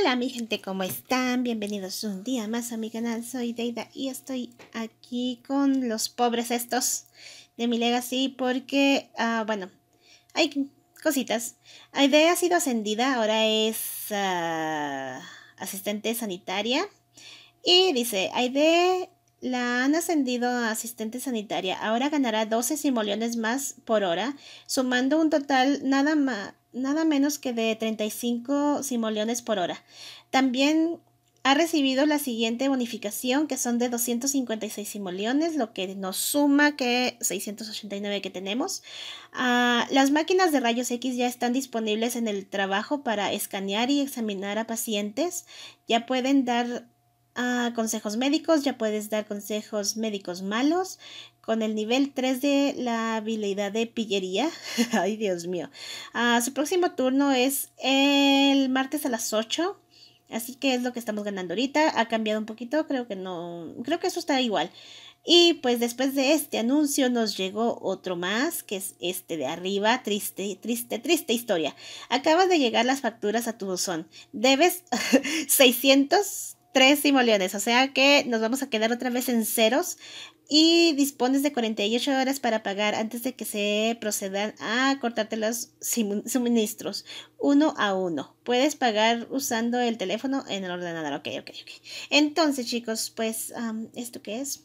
Hola mi gente, ¿cómo están? Bienvenidos un día más a mi canal, soy Deida y estoy aquí con los pobres estos de mi legacy porque, ah, bueno, hay cositas. Aide ah, ha sido ascendida, ahora es ah, asistente sanitaria y dice, Aide la han ascendido a asistente sanitaria. Ahora ganará 12 simoleones más por hora, sumando un total nada, nada menos que de 35 simoleones por hora. También ha recibido la siguiente bonificación, que son de 256 simoleones, lo que nos suma que 689 que tenemos. Ah, las máquinas de rayos X ya están disponibles en el trabajo para escanear y examinar a pacientes. Ya pueden dar consejos médicos, ya puedes dar consejos médicos malos con el nivel 3 de la habilidad de pillería. Ay, Dios mío. Ah, su próximo turno es el martes a las 8. Así que es lo que estamos ganando ahorita. Ha cambiado un poquito, creo que no. Creo que eso está igual. Y pues después de este anuncio nos llegó otro más, que es este de arriba, triste, triste, triste historia. Acabas de llegar las facturas a tu buzón. Debes 600 tres simoleones, o sea que nos vamos a quedar otra vez en ceros y dispones de 48 horas para pagar antes de que se procedan a cortarte los suministros uno a uno. Puedes pagar usando el teléfono en el ordenador. Ok, ok, ok. Entonces chicos, pues esto qué es.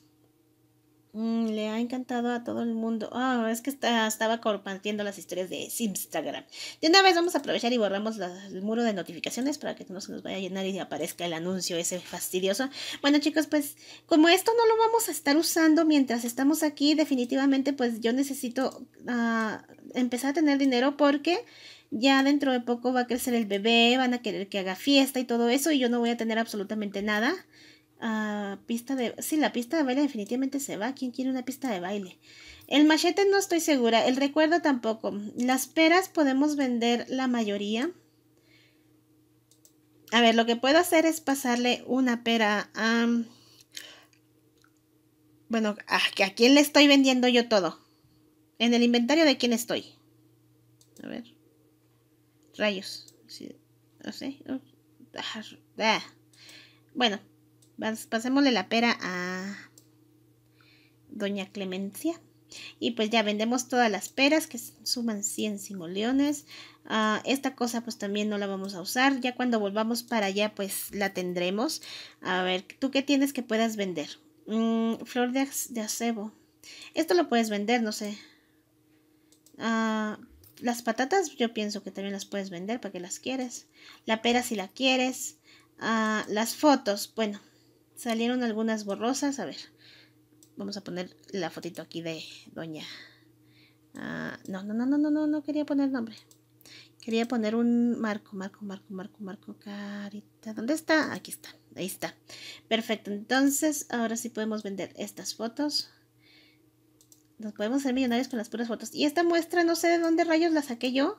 Mm, le ha encantado a todo el mundo. Ah, es que estaba compartiendo las historias de Instagram. De una vez vamos a aprovechar y borramos el muro de notificaciones para que no se nos vaya a llenar y aparezca el anuncio ese fastidioso. Bueno, chicos, pues como esto no lo vamos a estar usando mientras estamos aquí, definitivamente pues yo necesito ah, empezar a tener dinero porque ya dentro de poco va a crecer el bebé, van a querer que haga fiesta y todo eso y yo no voy a tener absolutamente nada. Ah, pista de... Sí, la pista de baile definitivamente se va. ¿Quién quiere una pista de baile? El machete no estoy segura. El recuerdo tampoco. Las peras podemos vender la mayoría. A ver, lo que puedo hacer es pasarle una pera a... bueno, ¿a, ¿a quién le estoy vendiendo yo todo? En el inventario de quién estoy. A ver. Rayos. Sí, no sé. Ah, ah. Bueno, pasémosle la pera a Doña Clemencia. Y pues ya vendemos todas las peras que suman 100 simoleones. Ah, esta cosa pues también no la vamos a usar. Ya cuando volvamos para allá pues la tendremos. A ver, ¿tú qué tienes que puedas vender? Mm, flor de, acebo. Esto lo puedes vender, no sé. Ah, las patatas yo pienso que también las puedes vender para que las quieres. La pera si la quieres. Ah, las fotos, bueno, Salieron algunas borrosas. A ver, vamos a poner la fotito aquí de doña. Ah, no, no, no, no, no, no, no quería poner nombre. Quería poner un marco, marco, marco, marco, marco, carita. ¿Dónde está? Aquí está. Ahí está. Perfecto. Entonces, ahora sí podemos vender estas fotos. Nos podemos hacer millonarios con las puras fotos. Y esta muestra, no sé de dónde rayos la saqué yo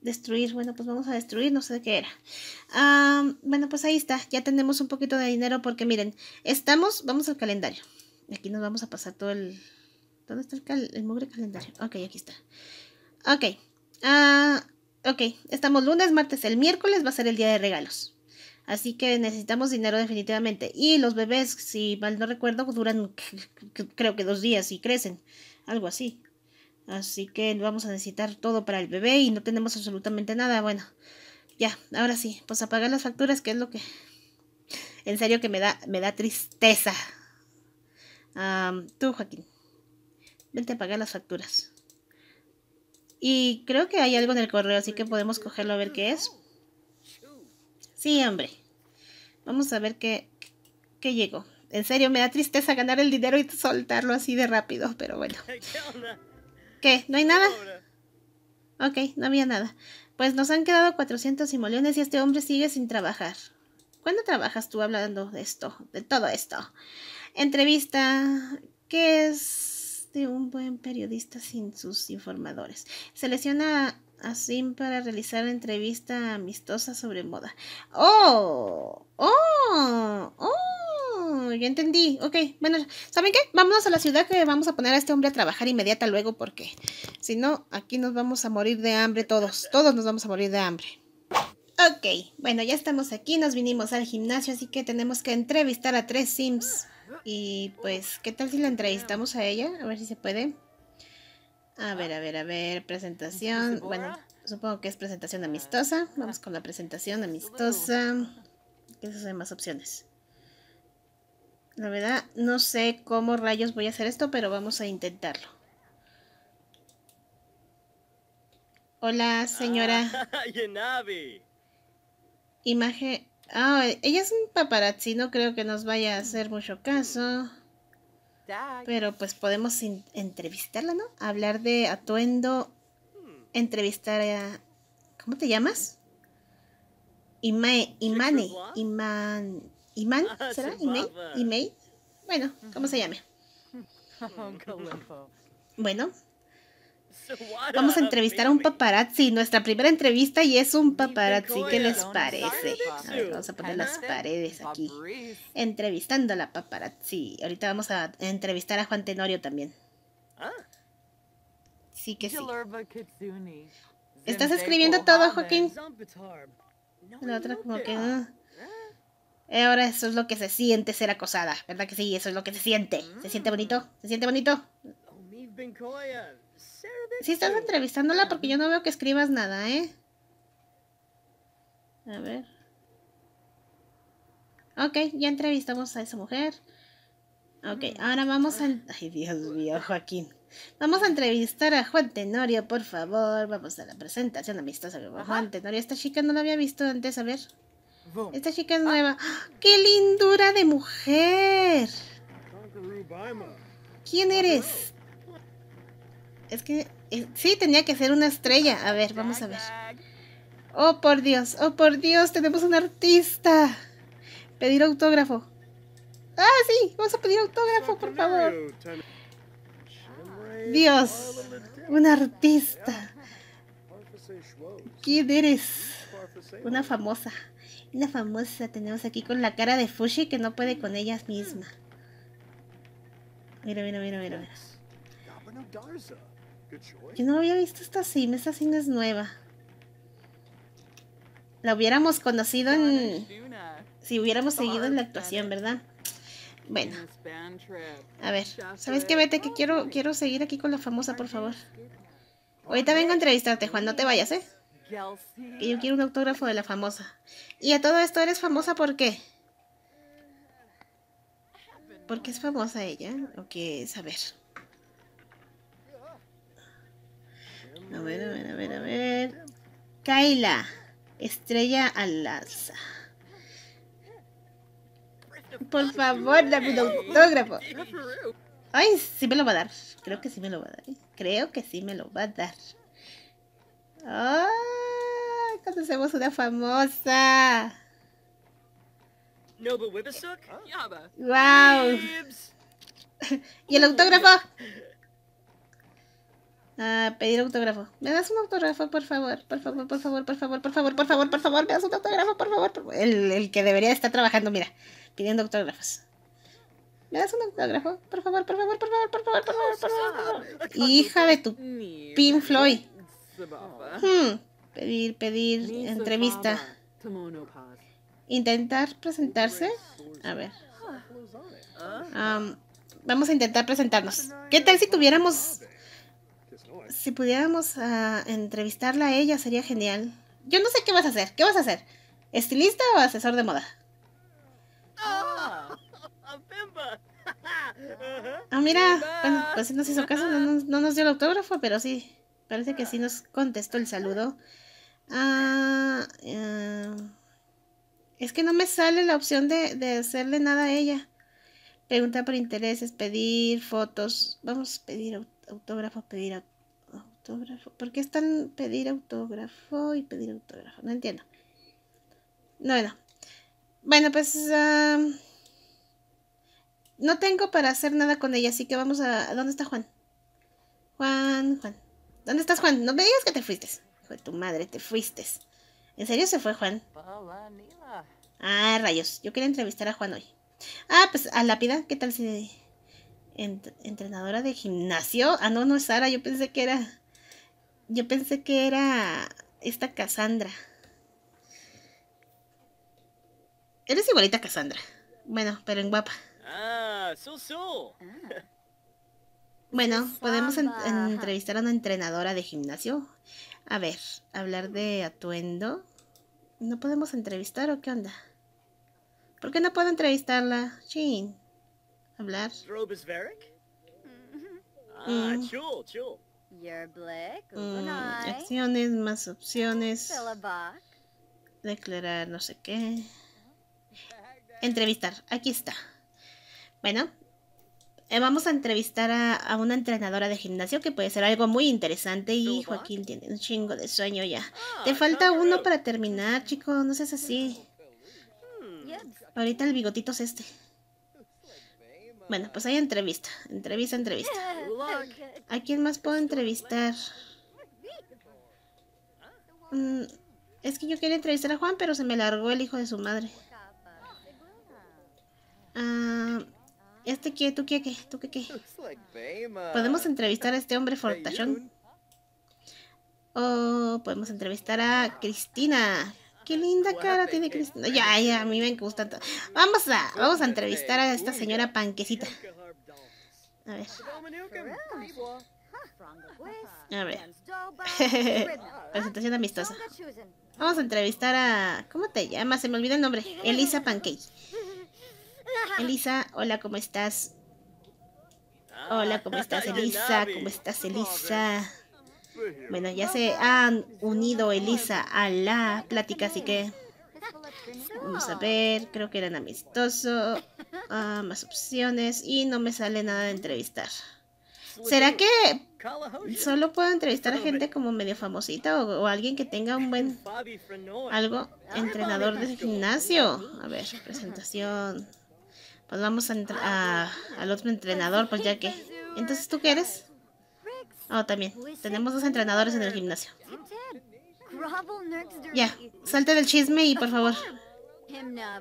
destruir, bueno, pues vamos a destruir, no sé de qué era. bueno, pues ahí está, ya tenemos un poquito de dinero porque miren, estamos, vamos al calendario. Aquí nos vamos a pasar todo el... ¿Dónde está el, mugre calendario? Ok, aquí está. Ok. Ah, ok, estamos lunes, martes, el miércoles va a ser el día de regalos. Así que necesitamos dinero definitivamente. Y los bebés, si mal no recuerdo, duran creo que dos días y crecen. Algo así. Así que vamos a necesitar todo para el bebé y no tenemos absolutamente nada. Bueno, ya, ahora sí, pues apagar las facturas, que es lo que... En serio que me da, me da tristeza. tú, Joaquín, vente a pagar las facturas. Y creo que hay algo en el correo, así que podemos cogerlo a ver qué es. Sí, hombre. Vamos a ver qué, qué llegó. En serio, me da tristeza ganar el dinero y soltarlo así de rápido, pero bueno. ¿Qué? ¿No hay nada? Ok, no había nada. Pues nos han quedado 400 simoleones y este hombre sigue sin trabajar. ¿Cuándo trabajas tú hablando de esto? De todo esto. Entrevista. ¿Qué es de un buen periodista sin sus informadores? Selecciona a Sim para realizar entrevista amistosa sobre moda. ¡Oh! ¡Oh! ¡Oh! yo entendí. Ok, bueno, ¿saben qué? Vámonos a la ciudad que vamos a poner a este hombre a trabajar inmediata luego porque si no, aquí nos vamos a morir de hambre todos. Todos nos vamos a morir de hambre. Ok, bueno, ya estamos aquí, nos vinimos al gimnasio, así que tenemos que entrevistar a tres Sims. Y pues, ¿qué tal si la entrevistamos a ella? A ver si se puede. A ver, a ver, a ver, presentación. Bueno, supongo que es presentación amistosa. Vamos con la presentación amistosa. ¿Qué son más opciones? La verdad, no sé cómo rayos voy a hacer esto, pero vamos a intentarlo. Hola, ah, señora. Imagen... Ah, ella es un paparazzi, no creo que nos vaya a hacer mucho caso. Pero pues podemos entrevistarla, ¿no? Hablar de atuendo, hmm. entrevistar a... ¿Cómo te llamas? Imane, Imane, Iman, ah, ¿será? ¿Imei? ¿Imei? Bueno, ¿cómo se llame? Bueno, vamos a entrevistar a un paparazzi. Nuestra primera entrevista y es un paparazzi. ¿Qué les parece? vamos a poner las paredes aquí. Entrevistando a la paparazzi. Ahorita vamos a entrevistar a Juan Tenorio también. Ah. Sí que sí. ¿Estás escribiendo todo, Joaquín? La otra como que... Eh, ahora eso es lo que se siente ser acosada, ¿verdad que sí? Eso es lo que se siente. ¿Se siente mm. bonito? ¿Se siente bonito? Sí estás entrevistándola porque yo no veo que escribas nada, ¿eh? A ver. Ok, ya entrevistamos a esa mujer. Ok, mm. ahora vamos a... Ay, Dios mío, Joaquín. Vamos a entrevistar a Juan Tenorio, por favor. Vamos a la presentación amistosa Juan Tenorio. Esta chica no la había visto antes, a ver. Esta chica es ah. nueva. ¡Qué lindura de mujer! ¿Quién eres? Es que... Eh, sí, tenía que ser una estrella. A ver, vamos a ver. ¡Oh, por Dios! ¡Oh, por Dios! ¡Tenemos un artista! Pedir autógrafo. ¡Ah, sí! Vamos a pedir autógrafo, por favor. Dios, un artista. ¿Quién eres? Una famosa. La famosa tenemos aquí con la cara de Fushi que no puede con ella misma. Mira, mira, mira, mira, Yo no había visto esta sim, esta sim es nueva. La hubiéramos conocido en... Si hubiéramos seguido en la actuación, ¿verdad? Bueno. A ver, ¿sabes qué? Vete que quiero, quiero seguir aquí con la famosa, por favor. Ahorita vengo a entrevistarte, Juan, no te vayas, ¿eh? Y yo quiero un autógrafo de la famosa. Y a todo esto, ¿eres famosa por qué? ¿Por qué es famosa ella? ¿O qué es A ver, a ver, a ver, a ver. Kaila, estrella alaza. Por favor, dame un autógrafo. Ay, sí me lo va a dar. Creo que sí me lo va a dar. ¿eh? Creo que sí me lo va a dar. ¡Oh! Oh, hacemos una famosa. ¡Guau! ¡Wow! ¿Y el autógrafo? Ah, pedir autógrafo. ¿Me das un autógrafo, por favor? Por favor, por favor, por favor, por favor, por favor, por favor, me das un autógrafo, por favor. El, el que debería estar trabajando, mira, pidiendo autógrafos. ¿Me das un autógrafo? Por favor, por favor, por favor, por favor, por favor, por favor. Por favor. Hija de tu Pin Floyd. Hmm. Pedir, pedir entrevista. Intentar presentarse. A ver. Ah. Um, vamos a intentar presentarnos. ¿Qué tal si tuviéramos... Si pudiéramos ah, entrevistarla a ella, sería genial. Yo no sé qué vas a hacer. ¿Qué vas a hacer? ¿Estilista o asesor de moda? Ah, ah mira, bueno, pues si nos hizo caso, no, no, nos dio el autógrafo, pero sí. Parece que sí nos contestó el saludo. Ah, eh, es que no me sale la opción de, hacerle nada a ella. Pregunta por intereses, pedir fotos. Vamos a pedir autógrafo, pedir autógrafo. ¿Por qué están pedir autógrafo y pedir autógrafo? No entiendo. No, bueno. Bueno, pues... no tengo para hacer nada con ella, así que vamos a... ¿Dónde está Juan? Juan, Juan. ¿Dónde estás, Juan? No me digas que te fuiste. Hijo de tu madre, te fuiste. ¿En serio se fue, Juan? Ah, rayos. Yo quería entrevistar a Juan hoy. Ah, pues a Lápida. ¿Qué tal si... entrenadora de gimnasio? Ah, no, no es Sara. Yo pensé que era... Yo pensé que era esta Cassandra. Eres igualita a Cassandra. Bueno, pero en guapa. Ah, Susu. Ah. Bueno, podemos entrevistar a una entrenadora de gimnasio. A ver, hablar de atuendo. ¿No podemos entrevistar o qué onda? ¿Por qué no puedo entrevistarla? Sí. Hablar. acciones, mm-hmm. ah, mm. mm, más opciones. Declarar no sé qué. Entrevistar. Aquí está. Bueno, eh, vamos a entrevistar a, una entrenadora de gimnasio que puede ser algo muy interesante. Y Joaquín tiene un chingo de sueño ya. Ah, Te falta uno para terminar, chicos. No seas así. Hmm. Ahorita el bigotito es este. Bueno, pues hay entrevista. Entrevista, entrevista. ¿A quién más puedo entrevistar? Mm, es que yo quería entrevistar a Juan, pero se me largó el hijo de su madre. Ah... ¿Este qué? ¿Tú qué? qué? ¿Tú qué qué? ¿Podemos entrevistar a este hombre fortachón? O podemos entrevistar a Cristina. Qué linda cara tiene Cristina. Ya, ya, a mí me gusta. Vamos a, vamos a entrevistar a esta señora panquecita. A ver. A ver. Presentación amistosa. Vamos a entrevistar a... ¿Cómo te llamas? Se me olvida el nombre. Elisa Panquey Elisa, hola, ¿cómo estás? Ah. Hola, ¿cómo estás, Elisa? ¿Cómo estás, Elisa? Bueno, ya se han unido Elisa a la plática, así que vamos a ver. Creo que eran amistosos, ah, más opciones y no me sale nada de entrevistar. ¿Será que solo puedo entrevistar a gente como medio famosita o, o alguien que tenga un buen algo ah, entrenador de gimnasio? A ver, presentación. Pues vamos a, al otro entrenador, pues ya que... Entonces, ¿tú qué eres? Oh, también. Tenemos dos entrenadores en el gimnasio. Ya, salte del chisme y por favor.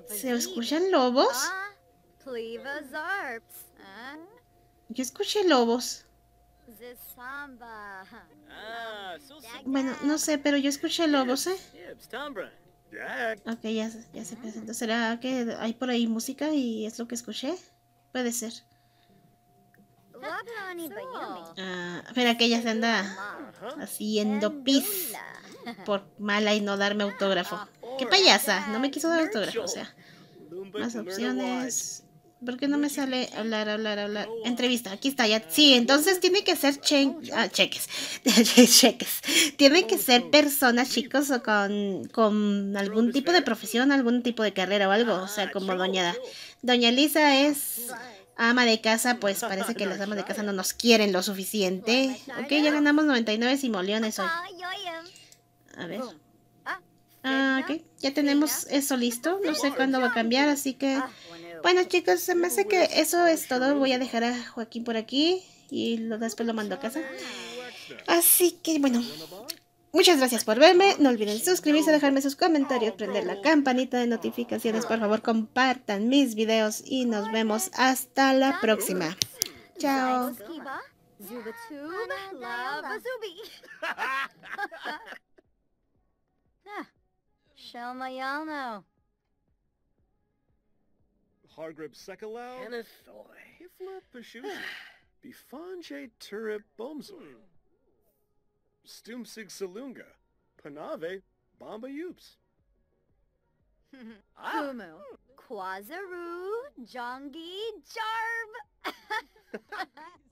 ¿Se escuchan lobos? Yo escuché lobos. Bueno, no sé, pero yo escuché lobos, ¿eh? Ok, ya, ya se presentó. ¿Será que hay por ahí música y es lo que escuché? Puede ser. Mira ah, que ella se anda haciendo pis por mala y no darme autógrafo. ¡Qué payasa! No me quiso dar autógrafo, o sea. Más opciones. ¿Por qué no me sale hablar, hablar, hablar? Entrevista, aquí está ya. Sí, entonces tiene que ser ah, cheques. cheques. Tiene que ser personas, chicos, o con, algún tipo de profesión, algún tipo de carrera o algo. O sea, ah, como doñada doña Lisa es ama de casa, pues parece que las amas de casa no nos quieren lo suficiente. Ok, ya ganamos 99 simoleones hoy. A ver. Ah, ah ok. Ya tenemos eso listo. No sé cuándo va a cambiar, así que... Bueno chicos, se me hace que eso es todo. Voy a dejar a Joaquín por aquí y después lo mando a casa. Así que bueno, muchas gracias por verme. No olviden suscribirse, dejarme sus comentarios, prender la campanita de notificaciones. Por favor, compartan mis videos y nos vemos hasta la próxima. Chao. Hargrib Sekalow, Anathoi, Hifla Pashuzi, Bifanje Turip Bomzor, hmm. Stumsig Salunga, Panave Bamba Yoops. Fumu, ah. Quazaru, Jongi, Jarb!